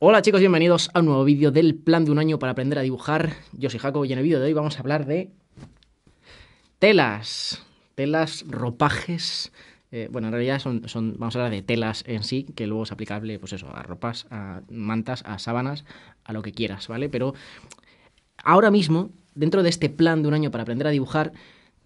Hola chicos, bienvenidos a un nuevo vídeo del plan de un año para aprender a dibujar. Yo soy Jaco y en el vídeo de hoy vamos a hablar de telas, telas, ropajes. Eh, bueno, en realidad son, vamos a hablar de telas en sí, que luego es aplicable, pues eso, a ropas, a mantas, a sábanas, a lo que quieras, ¿vale? Pero ahora mismo, dentro de este plan de un año para aprender a dibujar,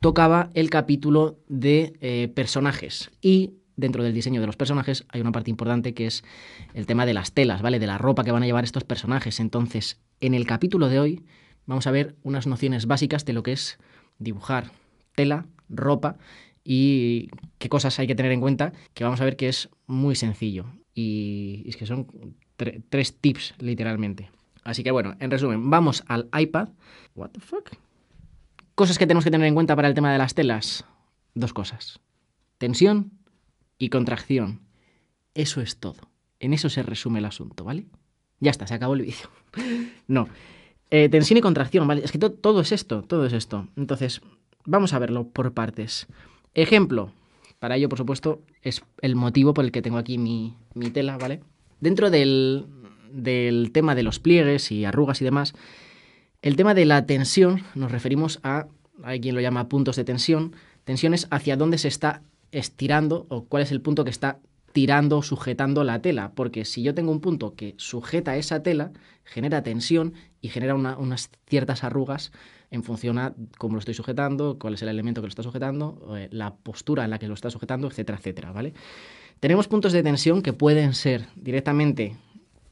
tocaba el capítulo de eh, personajes. Y dentro del diseño de los personajes hay una parte importante que es el tema de las telas, ¿vale? De la ropa que van a llevar estos personajes. Entonces, en el capítulo de hoy vamos a ver unas nociones básicas de lo que es dibujar tela, ropa y qué cosas hay que tener en cuenta, que vamos a ver que es muy sencillo. Y es que son tres tips, literalmente. Así que bueno, en resumen, vamos al iPad. What the fuck? Cosas que tenemos que tener en cuenta para el tema de las telas. Dos cosas. Tensión y contracción. Eso es todo. En eso se resume el asunto, ¿vale? Ya está, se acabó el vídeo. no. Eh, tensión y contracción, ¿vale? Es que todo es esto, todo es esto. Entonces, vamos a verlo por partes. Ejemplo. Para ello, por supuesto, es el motivo por el que tengo aquí mi, tela, ¿vale? Dentro del, tema de los pliegues y arrugas y demás, el tema de la tensión nos referimos a, hay quien lo llama puntos de tensión, tensiones hacia dónde se está estirando o cuál es el punto que está tirando o sujetando la tela, porque si yo tengo un punto que sujeta esa tela, genera tensión y genera unas ciertas arrugas en función a cómo lo estoy sujetando, cuál es el elemento que lo está sujetando, eh, la postura en la que lo está sujetando, etcétera, etcétera, ¿vale? Tenemos puntos de tensión que pueden ser directamente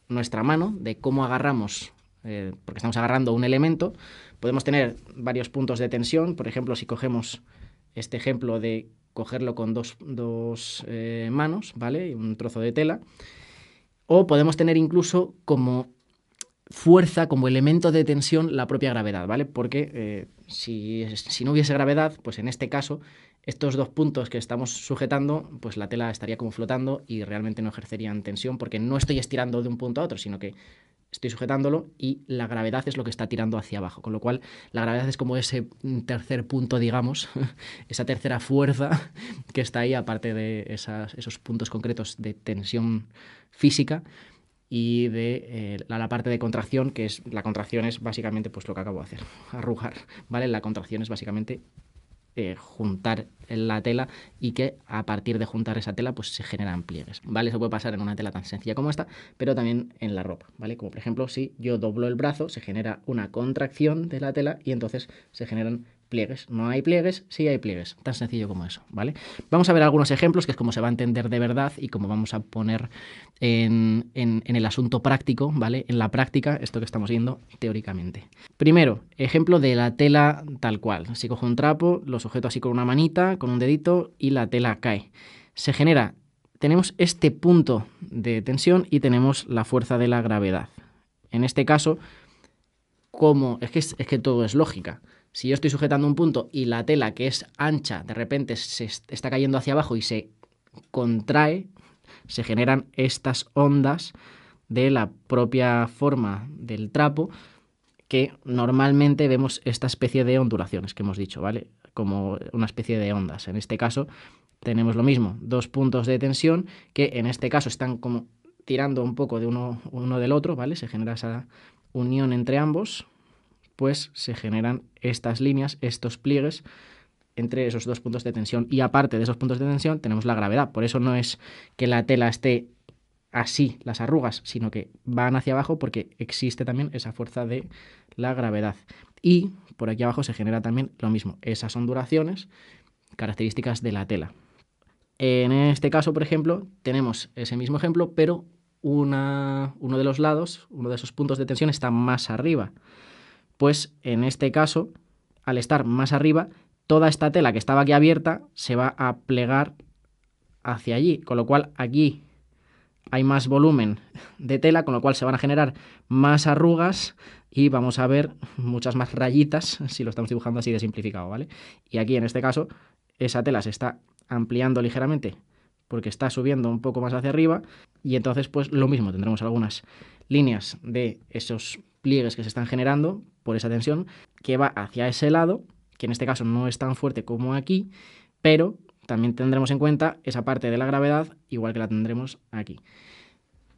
nuestra mano, de cómo agarramos, eh, porque estamos agarrando un elemento. Podemos tener varios puntos de tensión, por ejemplo, si cogemos este ejemplo de cogerlo con dos, eh, manos, ¿vale? Un trozo de tela. O podemos tener incluso como fuerza, como elemento de tensión, la propia gravedad, ¿vale? Porque eh, si, si, no hubiese gravedad, pues en este caso, estos dos puntos que estamos sujetando, pues la tela estaría como flotando y realmente no ejercerían tensión porque no estoy estirando de un punto a otro, sino que estoy sujetándolo y la gravedad es lo que está tirando hacia abajo. Con lo cual, la gravedad es como ese mm, tercer punto, digamos, esa tercera fuerza que está ahí, aparte de esos puntos concretos de tensión física y de eh, la, parte de contracción, que es la contracción es básicamente pues lo que acabo de hacer, arrugar, ¿vale? La contracción es básicamente eh, juntar la tela y que a partir de juntar esa tela pues se generan pliegues, ¿vale? Eso puede pasar en una tela tan sencilla como esta, pero también en la ropa, ¿vale? Como por ejemplo si yo doblo el brazo se genera una contracción de la tela y entonces se generan pliegues. No hay pliegues, sí hay pliegues. Tan sencillo como eso, ¿vale? Vamos a ver algunos ejemplos, que es como se va a entender de verdad y como vamos a poner en, el asunto práctico, ¿vale? En la práctica, esto que estamos viendo teóricamente. Primero, ejemplo de la tela tal cual. Si cojo un trapo, lo sujeto así con una manita, con un dedito y la tela cae. Se genera tenemos este punto de tensión y tenemos la fuerza de la gravedad. En este caso, como es que todo es lógica. Si yo estoy sujetando un punto y la tela que es ancha de repente se está cayendo hacia abajo y se contrae, se generan estas ondas de la propia forma del trapo que normalmente vemos esta especie de ondulaciones que hemos dicho, ¿vale? Como una especie de ondas. En este caso tenemos lo mismo, dos puntos de tensión que en este caso están como tirando un poco de uno, uno del otro, ¿vale? Se genera esa unión entre ambos, pues se generan estas líneas, estos pliegues entre esos dos puntos de tensión. Y aparte de esos puntos de tensión tenemos la gravedad. Por eso no es que la tela esté así, las arrugas, sino que van hacia abajo porque existe también esa fuerza de la gravedad. Y por aquí abajo se genera también lo mismo, esas ondulaciones características de la tela. En este caso, por ejemplo, tenemos ese mismo ejemplo, pero uno de los lados, uno de esos puntos de tensión está más arriba pues en este caso, al estar más arriba, toda esta tela que estaba aquí abierta se va a plegar hacia allí, con lo cual aquí hay más volumen de tela, con lo cual se van a generar más arrugas y vamos a ver muchas más rayitas, si lo estamos dibujando así de simplificado, ¿vale? Y aquí en este caso, esa tela se está ampliando ligeramente porque está subiendo un poco más hacia arriba y entonces pues lo mismo, tendremos algunas líneas de esos pliegues que se están generando, por esa tensión que va hacia ese lado, que en este caso no es tan fuerte como aquí, pero también tendremos en cuenta esa parte de la gravedad, igual que la tendremos aquí.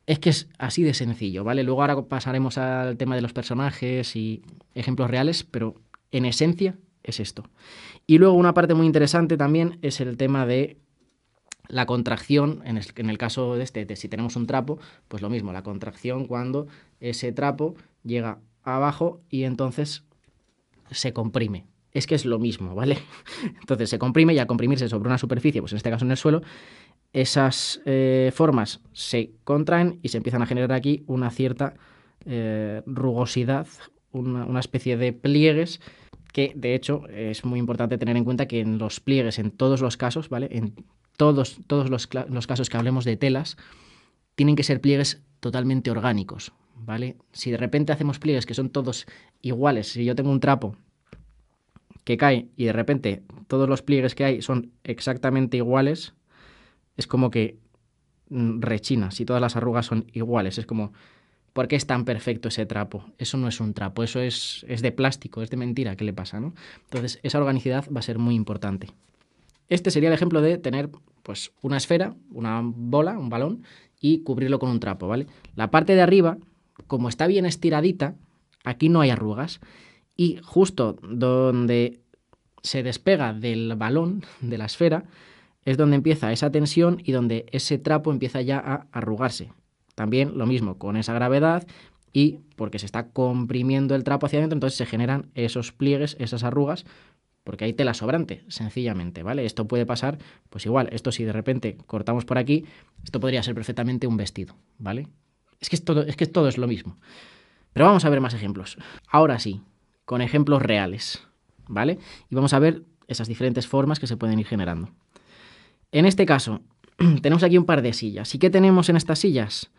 Es que es así de sencillo, ¿vale? Luego ahora pasaremos al tema de los personajes y ejemplos reales, pero en esencia es esto. Y luego una parte muy interesante también es el tema de la contracción, en el, caso de este, si tenemos un trapo, pues lo mismo, la contracción cuando ese trapo llega abajo y entonces se comprime. Es que es lo mismo, ¿vale? Entonces se comprime y al comprimirse sobre una superficie, pues en este caso en el suelo, esas eh, formas se contraen y se empiezan a generar aquí una cierta eh, rugosidad, una, especie de pliegues que de hecho es muy importante tener en cuenta que en los pliegues, en todos los casos, ¿vale? En todos, todos los, casos que hablemos de telas, tienen que ser pliegues totalmente orgánicos, ¿vale? Si de repente hacemos pliegues que son todos iguales, si yo tengo un trapo que cae y de repente todos los pliegues que hay son exactamente iguales, es como que mm, rechina, si todas las arrugas son iguales, es como, ¿por qué es tan perfecto ese trapo? Eso no es un trapo, eso es, de plástico, es de mentira, ¿qué le pasa? ¿no? Entonces, esa organicidad va a ser muy importante. Este sería el ejemplo de tener pues, una esfera, una bola, un balón, y cubrirlo con un trapo, ¿vale? La parte de arriba como está bien estiradita, aquí no hay arrugas. Y justo donde se despega del balón, de la esfera, es donde empieza esa tensión y donde ese trapo empieza ya a arrugarse. También lo mismo, con esa gravedad y porque se está comprimiendo el trapo hacia adentro, entonces se generan esos pliegues, esas arrugas, porque hay tela sobrante, sencillamente, ¿vale? Esto puede pasar, pues igual, esto si de repente cortamos por aquí, esto podría ser perfectamente un vestido, ¿vale? Es que, todo, es lo mismo. Pero vamos a ver más ejemplos. Ahora sí, con ejemplos reales, ¿vale? Y vamos a ver esas diferentes formas que se pueden ir generando. En este caso, tenemos aquí un par de sillas. ¿Y qué tenemos en estas sillas?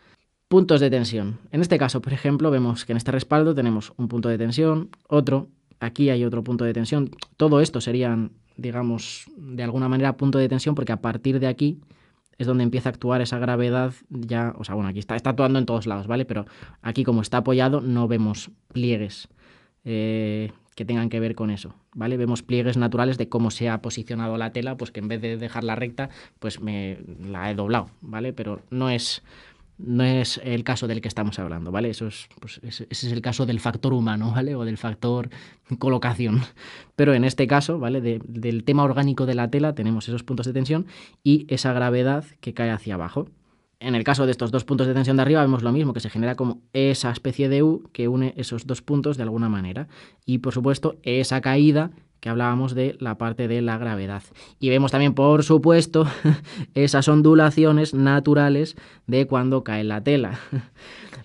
Puntos de tensión. En este caso, por ejemplo, vemos que en este respaldo tenemos un punto de tensión, otro, aquí hay otro punto de tensión. Todo esto serían, digamos, de alguna manera punto de tensión porque a partir de aquí es donde empieza a actuar esa gravedad ya, o sea, bueno, aquí está, está actuando en todos lados, ¿vale? Pero aquí como está apoyado no vemos pliegues eh, que tengan que ver con eso, ¿vale? Vemos pliegues naturales de cómo se ha posicionado la tela, pues que en vez de dejarla recta, pues me la he doblado, ¿vale? Pero no es no es el caso del que estamos hablando, ¿vale? Eso es, pues, ese es el caso del factor humano, ¿vale? O del factor colocación. Pero en este caso, ¿vale? del tema orgánico de la tela tenemos esos puntos de tensión y esa gravedad que cae hacia abajo. En el caso de estos dos puntos de tensión de arriba vemos lo mismo, que se genera como esa especie de U que une esos dos puntos de alguna manera. Y por supuesto, esa caída que hablábamos de la parte de la gravedad. Y vemos también, por supuesto, esas ondulaciones naturales de cuando cae la tela.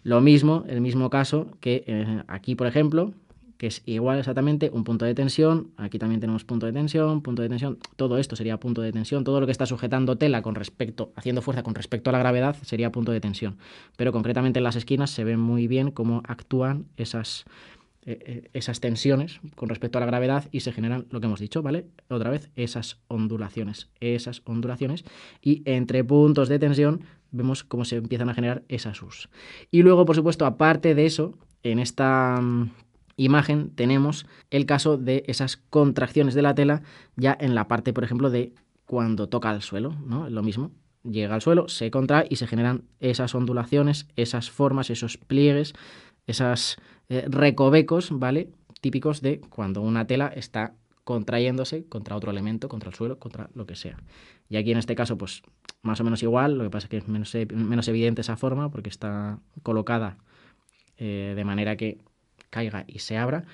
Lo mismo, el mismo caso que eh, aquí, por ejemplo, que es igual exactamente un punto de tensión. Aquí también tenemos punto de tensión, punto de tensión. Todo esto sería punto de tensión. Todo lo que está sujetando tela con respecto, haciendo fuerza con respecto a la gravedad, sería punto de tensión. Pero concretamente en las esquinas se ve muy bien cómo actúan esas eh, eh, esas tensiones con respecto a la gravedad y se generan lo que hemos dicho, ¿vale? Otra vez, esas ondulaciones, esas ondulaciones y entre puntos de tensión vemos cómo se empiezan a generar esas U's. Y luego, por supuesto, aparte de eso, en esta mm, imagen tenemos el caso de esas contracciones de la tela ya en la parte, por ejemplo, de cuando toca al suelo, ¿no? Lo mismo, llega al suelo, se contrae y se generan esas ondulaciones, esas formas, esos pliegues, esas eh, recovecos, ¿vale? Típicos de cuando una tela está contrayéndose contra otro elemento, contra el suelo, contra lo que sea. Y aquí en este caso, pues más o menos igual, lo que pasa es que es menos, e-, evidente esa forma porque está colocada eh, de manera que caiga y se abra,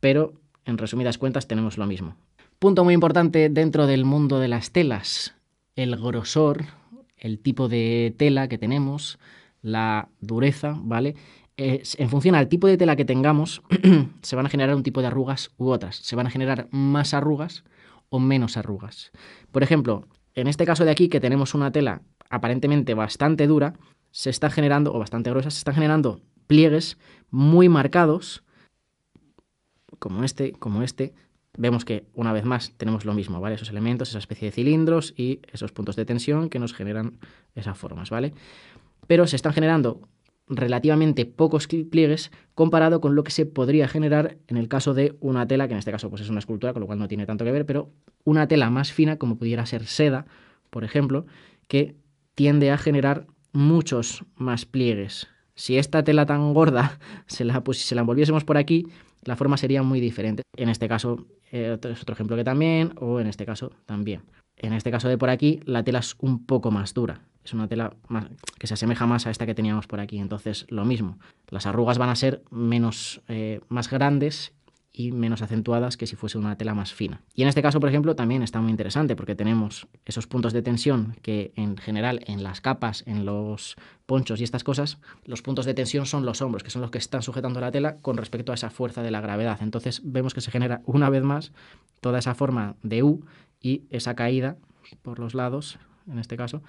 pero en resumidas cuentas tenemos lo mismo. Punto muy importante dentro del mundo de las telas, el grosor, el tipo de tela que tenemos, la dureza, ¿vale? en función al tipo de tela que tengamos, se van a generar un tipo de arrugas u otras. Se van a generar más arrugas o menos arrugas. Por ejemplo, en este caso de aquí, que tenemos una tela aparentemente bastante dura, se están generando, o bastante gruesa, se están generando pliegues muy marcados, como este, como este. Vemos que una vez más tenemos lo mismo, ¿vale? Esos elementos, esa especie de cilindros y esos puntos de tensión que nos generan esas formas, ¿vale? Pero se están generando relativamente pocos pliegues comparado con lo que se podría generar en el caso de una tela, que en este caso pues es una escultura, con lo cual no tiene tanto que ver, pero una tela más fina, como pudiera ser seda, por ejemplo, que tiende a generar muchos más pliegues. Si esta tela tan gorda se la, pues, la envolviésemos por aquí, la forma sería muy diferente. En este caso, eh, es otro ejemplo que también, o en este caso también. En este caso de por aquí, la tela es un poco más dura. Es una tela más, que se asemeja más a esta que teníamos por aquí. Entonces, lo mismo. Las arrugas van a ser menos, eh, más grandes y menos acentuadas que si fuese una tela más fina. Y en este caso, por ejemplo, también está muy interesante porque tenemos esos puntos de tensión que en general en las capas, en los ponchos y estas cosas, los puntos de tensión son los hombros, que son los que están sujetando la tela con respecto a esa fuerza de la gravedad. Entonces vemos que se genera una vez más toda esa forma de U y esa caída por los lados, en este caso,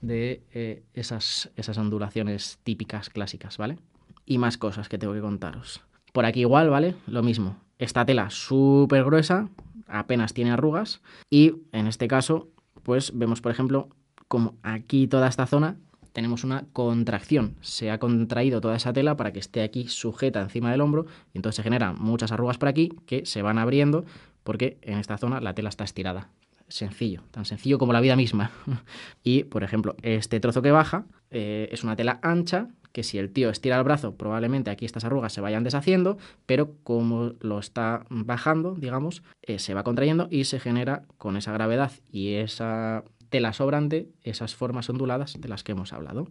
de eh, esas, esas ondulaciones típicas, clásicas, ¿vale? Y más cosas que tengo que contaros. Por aquí igual, ¿vale? Lo mismo. Esta tela súper gruesa, apenas tiene arrugas y en este caso, pues vemos, por ejemplo, como aquí toda esta zona tenemos una contracción. Se ha contraído toda esa tela para que esté aquí sujeta encima del hombro y entonces se generan muchas arrugas por aquí que se van abriendo porque en esta zona la tela está estirada. Sencillo, tan sencillo como la vida misma. y, por ejemplo, este trozo que baja eh, es una tela ancha que si el tío estira el brazo, probablemente aquí estas arrugas se vayan deshaciendo, pero como lo está bajando, digamos, eh, se va contrayendo y se genera con esa gravedad y esa tela sobrante esas formas onduladas de las que hemos hablado.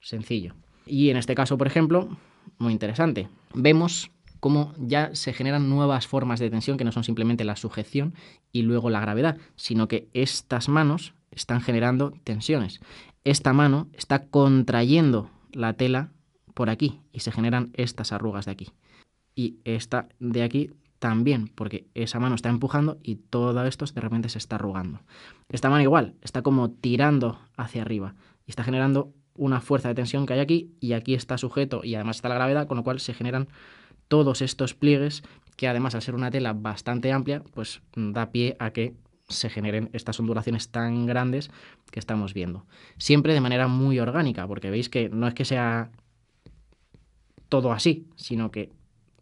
Sencillo. Y en este caso, por ejemplo, muy interesante, vemos como ya se generan nuevas formas de tensión que no son simplemente la sujeción y luego la gravedad, sino que estas manos están generando tensiones. Esta mano está contrayendo la tela por aquí y se generan estas arrugas de aquí. Y esta de aquí también, porque esa mano está empujando y todo esto de repente se está arrugando. Esta mano igual, está como tirando hacia arriba y está generando una fuerza de tensión que hay aquí y aquí está sujeto y además está la gravedad, con lo cual se generan todos estos pliegues que además al ser una tela bastante amplia, pues mm, da pie a que se generen estas ondulaciones tan grandes que estamos viendo. Siempre de manera muy orgánica, porque veis que no es que sea todo así, sino que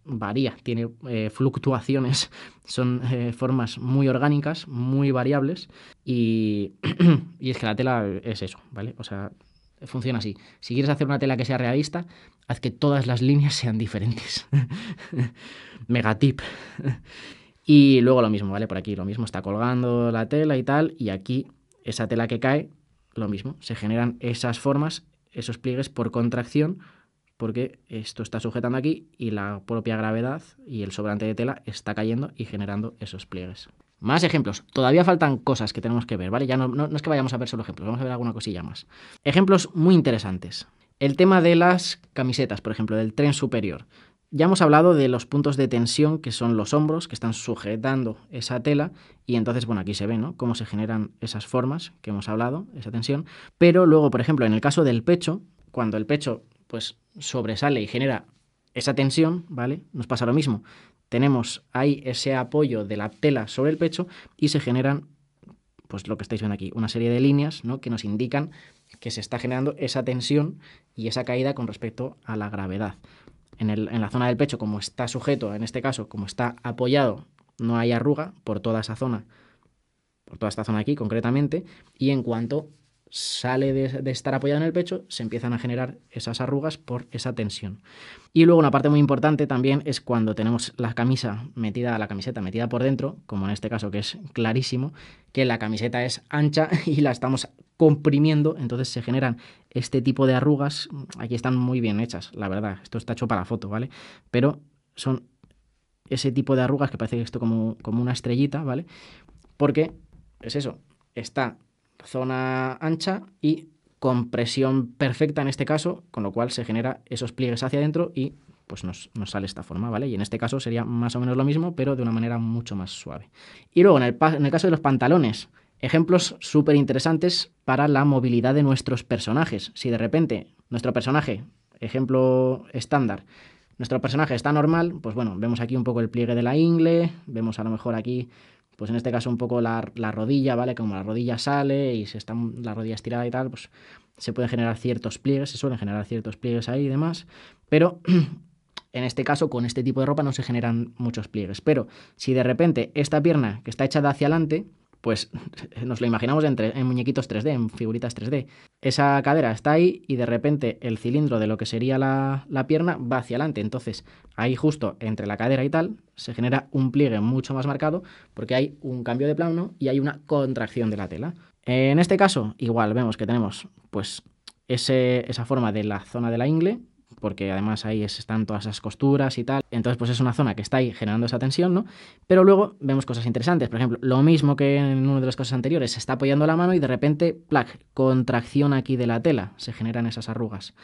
varía, tiene eh, fluctuaciones, son eh, formas muy orgánicas, muy variables, y, y es que la tela es eso, ¿vale? O sea, funciona así. Si quieres hacer una tela que sea realista, haz que todas las líneas sean diferentes. Megatip. y luego lo mismo, ¿vale? Por aquí lo mismo, está colgando la tela y tal, y aquí esa tela que cae, lo mismo, se generan esas formas, esos pliegues por contracción, porque esto está sujetando aquí y la propia gravedad y el sobrante de tela está cayendo y generando esos pliegues. Más ejemplos. Todavía faltan cosas que tenemos que ver, ¿vale? Ya no, es que vayamos a ver solo ejemplos, vamos a ver alguna cosilla más. Ejemplos muy interesantes. El tema de las camisetas, por ejemplo, del tren superior. Ya hemos hablado de los puntos de tensión que son los hombros que están sujetando esa tela y entonces, bueno, aquí se ve, ¿no? Cómo se generan esas formas que hemos hablado, esa tensión. Pero luego, por ejemplo, en el caso del pecho, cuando el pecho pues sobresale y genera esa tensión, ¿vale? Nos pasa lo mismo tenemos ahí ese apoyo de la tela sobre el pecho y se generan, pues lo que estáis viendo aquí, una serie de líneas ¿no? que nos indican que se está generando esa tensión y esa caída con respecto a la gravedad. En, en la zona del pecho, como está sujeto, en este caso, como está apoyado, no hay arruga por toda esa zona, por toda esta zona aquí concretamente, y en cuanto sale de, estar apoyado en el pecho, se empiezan a generar esas arrugas por esa tensión. Y luego una parte muy importante también es cuando tenemos la camisa metida, la camiseta metida por dentro, como en este caso que es clarísimo, que la camiseta es ancha y la estamos comprimiendo, entonces se generan este tipo de arrugas. Aquí están muy bien hechas, la verdad. Esto está hecho para la foto, ¿vale? Pero son ese tipo de arrugas que parece esto como, como una estrellita, ¿vale? Porque es eso, está zona ancha y compresión perfecta en este caso, con lo cual se genera esos pliegues hacia adentro y pues nos, sale esta forma, ¿vale? Y en este caso sería más o menos lo mismo, pero de una manera mucho más suave. Y luego, en el, en el caso de los pantalones, ejemplos súper interesantes para la movilidad de nuestros personajes. Si de repente nuestro personaje, ejemplo estándar, nuestro personaje está normal, pues bueno, vemos aquí un poco el pliegue de la ingle, vemos a lo mejor aquí pues en este caso un poco la, rodilla, ¿vale? Como la rodilla sale y se está la rodilla estirada y tal, pues se pueden generar ciertos pliegues, se suelen generar ciertos pliegues ahí y demás, pero en este caso con este tipo de ropa no se generan muchos pliegues, pero si de repente esta pierna que está echada hacia adelante, pues nos lo imaginamos en, en, muñequitos 3D, en figuritas 3D. Esa cadera está ahí y de repente el cilindro de lo que sería la, pierna va hacia adelante. Entonces, ahí justo entre la cadera y tal, se genera un pliegue mucho más marcado porque hay un cambio de plano y hay una contracción de la tela. En este caso, igual vemos que tenemos pues esa forma de la zona de la ingle porque además ahí están todas esas costuras y tal. Entonces, pues es una zona que está ahí generando esa tensión, ¿no? Pero luego vemos cosas interesantes. Por ejemplo, lo mismo que en una de las cosas anteriores, se está apoyando la mano y de repente, plac, contracción aquí de la tela, se generan esas arrugas.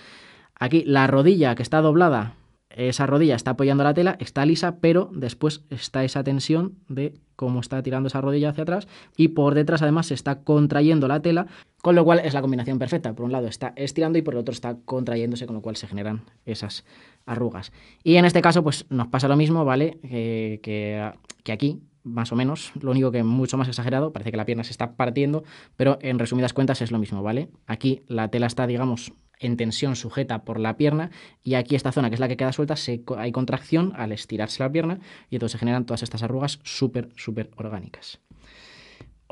Aquí la rodilla que está doblada esa rodilla está apoyando la tela, está lisa, pero después está esa tensión de cómo está tirando esa rodilla hacia atrás y por detrás además se está contrayendo la tela, con lo cual es la combinación perfecta. Por un lado está estirando y por el otro está contrayéndose, con lo cual se generan esas arrugas. Y en este caso pues nos pasa lo mismo, ¿vale? Eh, que, que aquí más o menos, lo único que mucho más exagerado, parece que la pierna se está partiendo, pero en resumidas cuentas es lo mismo, ¿vale? Aquí la tela está, digamos, en tensión sujeta por la pierna y aquí esta zona que es la que queda suelta hay contracción al estirarse la pierna y entonces se generan todas estas arrugas súper, súper orgánicas.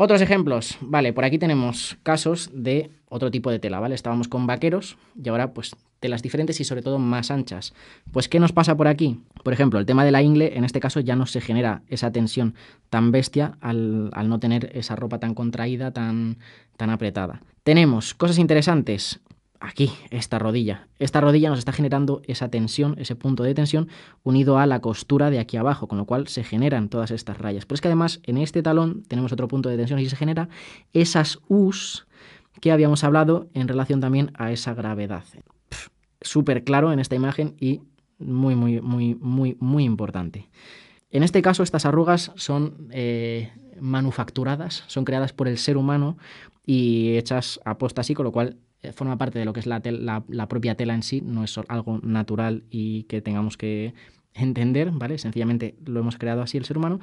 Otros ejemplos, vale, por aquí tenemos casos de otro tipo de tela, ¿vale? Estábamos con vaqueros y ahora pues telas diferentes y sobre todo más anchas. Pues ¿qué nos pasa por aquí? Por ejemplo, el tema de la ingle, en este caso ya no se genera esa tensión tan bestia al, al no tener esa ropa tan contraída, tan, tan apretada. Tenemos cosas interesantes, aquí, esta rodilla. Esta rodilla nos está generando esa tensión, ese punto de tensión, unido a la costura de aquí abajo, con lo cual se generan todas estas rayas. Pero es que además en este talón tenemos otro punto de tensión y se genera esas U's que habíamos hablado en relación también a esa gravedad. Súper claro en esta imagen y muy, muy, muy, muy, muy importante. En este caso, estas arrugas son eh, manufacturadas, son creadas por el ser humano y hechas a posta así, con lo cual eh, forma parte de lo que es la, la, propia tela en sí, no es algo natural y que tengamos que entender, ¿vale? Sencillamente lo hemos creado así el ser humano,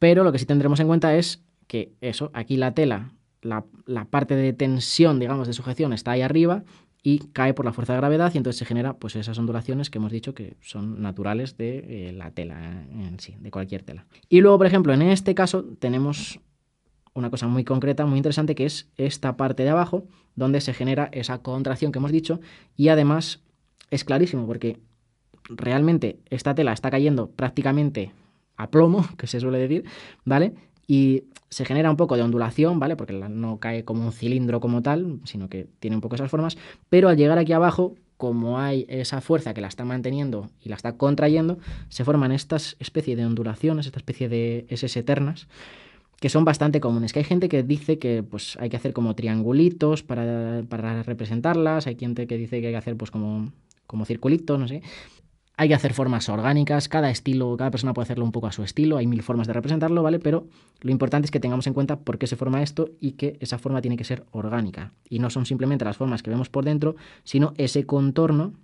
pero lo que sí tendremos en cuenta es que eso, aquí la tela, la, parte de tensión, digamos, de sujeción está ahí arriba y cae por la fuerza de gravedad y entonces se genera pues esas ondulaciones que hemos dicho que son naturales de eh, la tela en sí, de cualquier tela. Y luego, por ejemplo, en este caso tenemos una cosa muy concreta, muy interesante, que es esta parte de abajo, donde se genera esa contracción que hemos dicho, y además es clarísimo, porque realmente esta tela está cayendo prácticamente a plomo, que se suele decir, ¿vale? Y se genera un poco de ondulación, ¿vale? Porque no cae como un cilindro como tal, sino que tiene un poco esas formas, pero al llegar aquí abajo, como hay esa fuerza que la está manteniendo y la está contrayendo, se forman estas especies de ondulaciones, esta especie de S eternas, que son bastante comunes, que hay gente que dice que pues, hay que hacer como triangulitos para, para representarlas, hay gente que dice que hay que hacer pues, como, como circulitos, no sé. Hay que hacer formas orgánicas, cada estilo, cada persona puede hacerlo un poco a su estilo, hay mil formas de representarlo, ¿vale? Pero lo importante es que tengamos en cuenta por qué se forma esto y que esa forma tiene que ser orgánica. Y no son simplemente las formas que vemos por dentro, sino ese contorno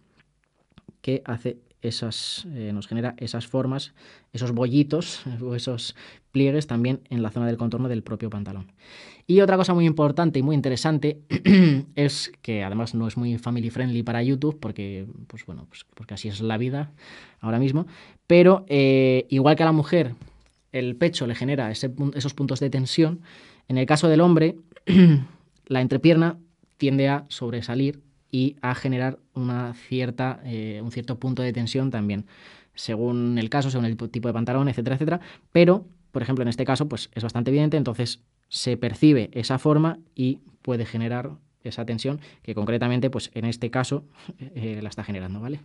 que hace esas, eh, nos genera esas formas, esos bollitos o esos pliegues también en la zona del contorno del propio pantalón. Y otra cosa muy importante y muy interesante es que además no es muy family friendly para YouTube porque, pues bueno, pues porque así es la vida ahora mismo, pero eh, igual que a la mujer el pecho le genera esos puntos de tensión, en el caso del hombre la entrepierna tiende a sobresalir y a generar una cierta, eh, un cierto punto de tensión también, según el caso, según el tipo de pantalón, etcétera, etcétera. Pero, por ejemplo, en este caso, pues es bastante evidente, entonces se percibe esa forma y puede generar esa tensión que concretamente, pues en este caso, eh, la está generando, ¿vale?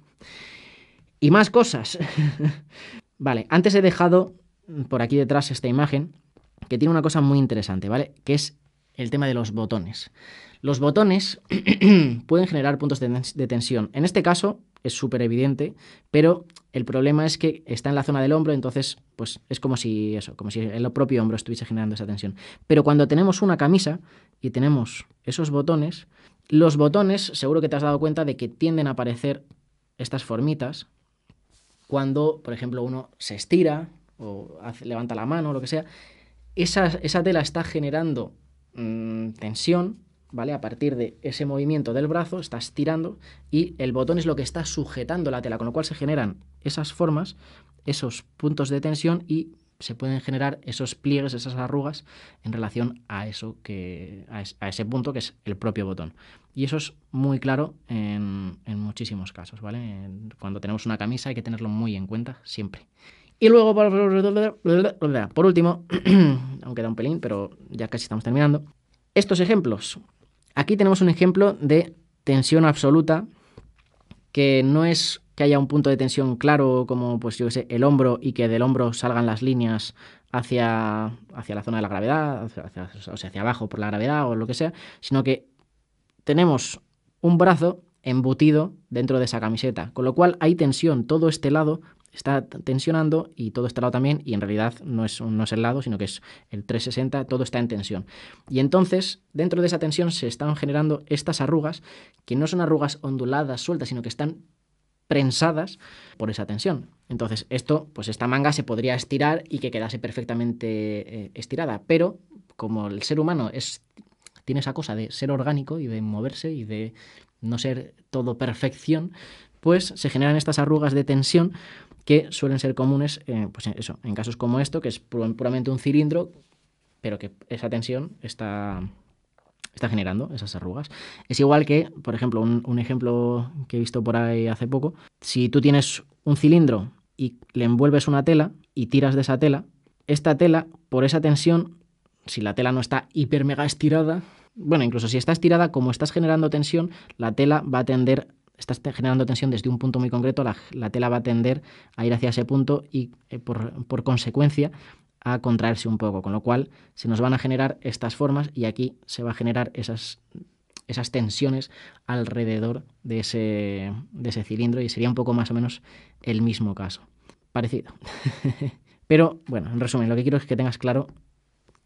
Y más cosas. vale, antes he dejado por aquí detrás esta imagen que tiene una cosa muy interesante, ¿vale? Que es el tema de los botones. Los botones pueden generar puntos de tensión. En este caso es súper evidente, pero el problema es que está en la zona del hombro, entonces pues es como si eso, como si el propio hombro estuviese generando esa tensión. Pero cuando tenemos una camisa y tenemos esos botones, los botones, seguro que te has dado cuenta de que tienden a aparecer estas formitas cuando, por ejemplo, uno se estira o levanta la mano o lo que sea. esa tela está generando Mm, tensión, ¿vale? A partir de ese movimiento del brazo, estás tirando y el botón es lo que está sujetando la tela, con lo cual se generan esas formas, esos puntos de tensión y se pueden generar esos pliegues, esas arrugas en relación a eso que a, es, a ese punto que es el propio botón. Y eso es muy claro en, muchísimos casos, ¿vale? cuando tenemos una camisa hay que tenerlo muy en cuenta siempre. Y luego, por último, aunque da un pelín, pero ya casi estamos terminando, estos ejemplos. Aquí tenemos un ejemplo de tensión absoluta, que no es que haya un punto de tensión claro como, pues yo el hombro y que del hombro salgan las líneas hacia, hacia la zona de la gravedad, o sea, hacia abajo por la gravedad o lo que sea, sino que tenemos un brazo embutido dentro de esa camiseta, con lo cual hay tensión, todo este lado está tensionando y todo está lado también, y en realidad no es, no es el lado, sino que es el 360, todo está en tensión. Y entonces, dentro de esa tensión se están generando estas arrugas, que no son arrugas onduladas, sueltas, sino que están prensadas por esa tensión. Entonces, esto, pues esta manga se podría estirar y que quedase perfectamente eh, estirada, pero como el ser humano es, tiene esa cosa de ser orgánico y de moverse y de no ser todo perfección, pues se generan estas arrugas de tensión que suelen ser comunes eh, pues eso, en casos como esto, que es puramente un cilindro, pero que esa tensión está, está generando esas arrugas. Es igual que, por ejemplo, un, un ejemplo que he visto por ahí hace poco, si tú tienes un cilindro y le envuelves una tela y tiras de esa tela, esta tela, por esa tensión, si la tela no está hiper mega estirada, bueno, incluso si está estirada, como estás generando tensión, la tela va a tender estás generando tensión desde un punto muy concreto, la, tela va a tender a ir hacia ese punto y eh, por, consecuencia a contraerse un poco, con lo cual se nos van a generar estas formas y aquí se va a generar esas esas tensiones alrededor de ese, de ese, cilindro y sería un poco más o menos el mismo caso. Parecido. Pero bueno, en resumen, lo que quiero es que tengas claro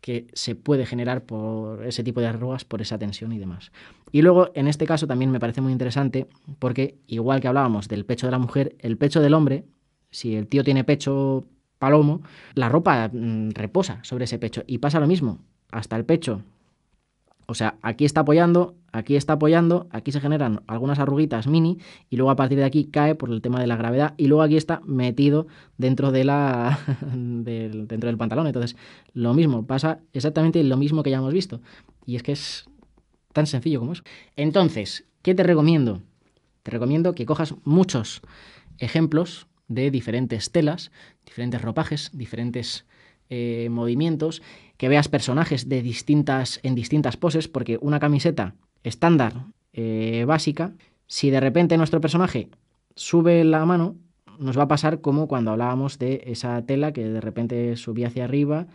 que se puede generar por ese tipo de arrugas, por esa tensión y demás. Y luego, en este caso también me parece muy interesante porque, igual que hablábamos del pecho de la mujer, el pecho del hombre, si el tío tiene pecho palomo, la ropa mm, reposa sobre ese pecho y pasa lo mismo. Hasta el pecho o sea, aquí está apoyando, aquí está apoyando, aquí se generan algunas arruguitas mini y luego a partir de aquí cae por el tema de la gravedad y luego aquí está metido dentro, de la, del, dentro del pantalón. Entonces, lo mismo, pasa exactamente lo mismo que ya hemos visto. Y es que es tan sencillo como eso. Entonces, ¿qué te recomiendo? Te recomiendo que cojas muchos ejemplos de diferentes telas, diferentes ropajes, diferentes eh, movimientos, que veas personajes de distintas, en distintas poses, porque una camiseta estándar eh, básica, si de repente nuestro personaje sube la mano, nos va a pasar como cuando hablábamos de esa tela que de repente subía hacia arriba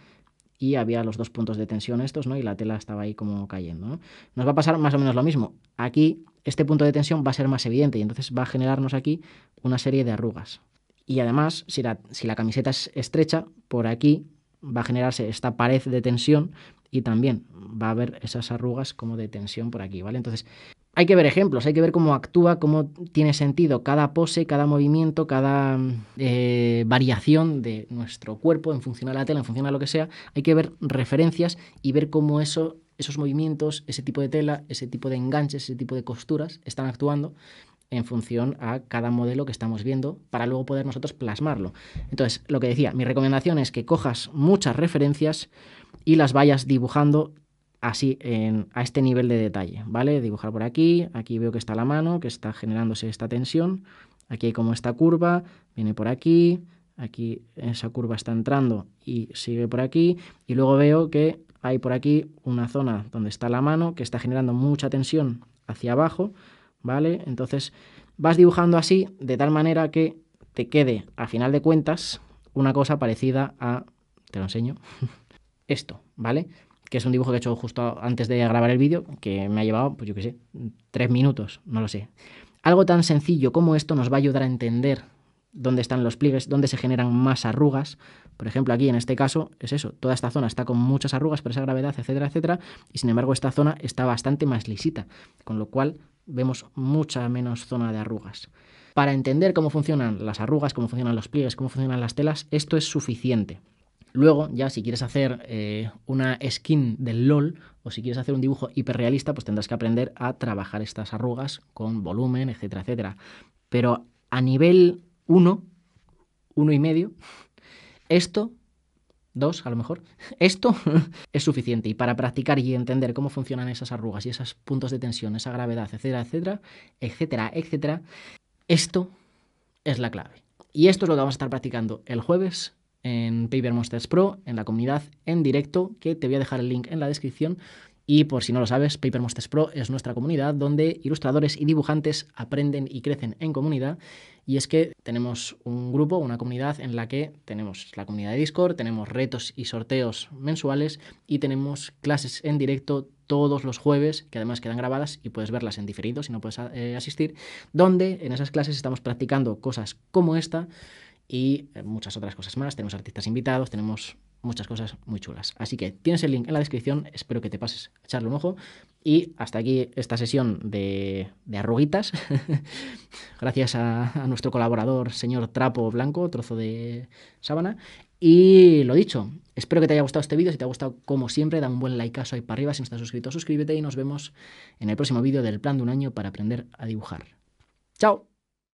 y había los dos puntos de tensión estos, ¿no? Y la tela estaba ahí como cayendo, Nos va a pasar más o menos lo mismo. Aquí este punto de tensión va a ser más evidente y entonces va a generarnos aquí una serie de arrugas. Y además, si si la camiseta es estrecha, por aquí va a generarse esta pared de tensión y también va a haber esas arrugas como de tensión por aquí, ¿vale? Entonces, hay que ver ejemplos, hay que ver cómo actúa, cómo tiene sentido cada pose, cada movimiento, cada eh, variación de nuestro cuerpo en función a la tela, en función a lo que sea. Hay que ver referencias y ver cómo esos movimientos, ese tipo de tela, ese tipo de enganches, ese tipo de costuras están actuando en función a cada modelo que estamos viendo para luego poder nosotros plasmarlo. Entonces, lo que decía, mi recomendación es que cojas muchas referencias y las vayas dibujando así en, a este nivel de detalle, ¿vale? Dibujar por aquí, aquí veo que está la mano, que está generándose esta tensión, aquí hay como esta curva, viene por aquí, aquí esa curva está entrando y sigue por aquí, y luego veo que hay por aquí una zona donde está la mano que está generando mucha tensión hacia abajo, ¿vale? Entonces vas dibujando así de tal manera que te quede a final de cuentas una cosa parecida a, te lo enseño, esto, ¿vale? Que es un dibujo que he hecho justo antes de grabar el vídeo, que me ha llevado, pues yo qué sé, tres minutos, no lo sé. Algo tan sencillo como esto nos va a ayudar a entender dónde están los pliegues, dónde se generan más arrugas. Por ejemplo, aquí en este caso es eso, toda esta zona está con muchas arrugas por esa gravedad, etcétera, etcétera, y sin embargo esta zona está bastante más lisita, con lo cual vemos mucha menos zona de arrugas. Para entender cómo funcionan las arrugas, cómo funcionan los pliegues, cómo funcionan las telas, esto es suficiente. Luego, ya si quieres hacer eh, una skin del LOL o si quieres hacer un dibujo hiperrealista, pues tendrás que aprender a trabajar estas arrugas con volumen, etcétera, etcétera. Pero a nivel 1, uno, y medio, esto dos a lo mejor, esto es suficiente. Y para practicar y entender cómo funcionan esas arrugas y esos puntos de tensión, esa gravedad, etcétera, etcétera, etcétera, etcétera, esto es la clave. Y esto es lo que vamos a estar practicando el jueves en Paper Monsters Pro, en la comunidad, en directo, que te voy a dejar el link en la descripción y por si no lo sabes, Paper Pro es nuestra comunidad donde ilustradores y dibujantes aprenden y crecen en comunidad. Y es que tenemos un grupo, una comunidad en la que tenemos la comunidad de Discord, tenemos retos y sorteos mensuales y tenemos clases en directo todos los jueves, que además quedan grabadas y puedes verlas en diferido si no puedes eh, asistir, donde en esas clases estamos practicando cosas como esta y eh, muchas otras cosas más. Tenemos artistas invitados, tenemos muchas cosas muy chulas. Así que tienes el link en la descripción, espero que te pases a echarle un ojo. Y hasta aquí esta sesión de, arruguitas. Gracias a, nuestro colaborador, señor Trapo Blanco, trozo de sábana. Y lo dicho, espero que te haya gustado este vídeo. Si te ha gustado, como siempre, da un buen likeazo ahí para arriba. Si no estás suscrito, suscríbete y nos vemos en el próximo vídeo del plan de un año para aprender a dibujar. ¡Chao!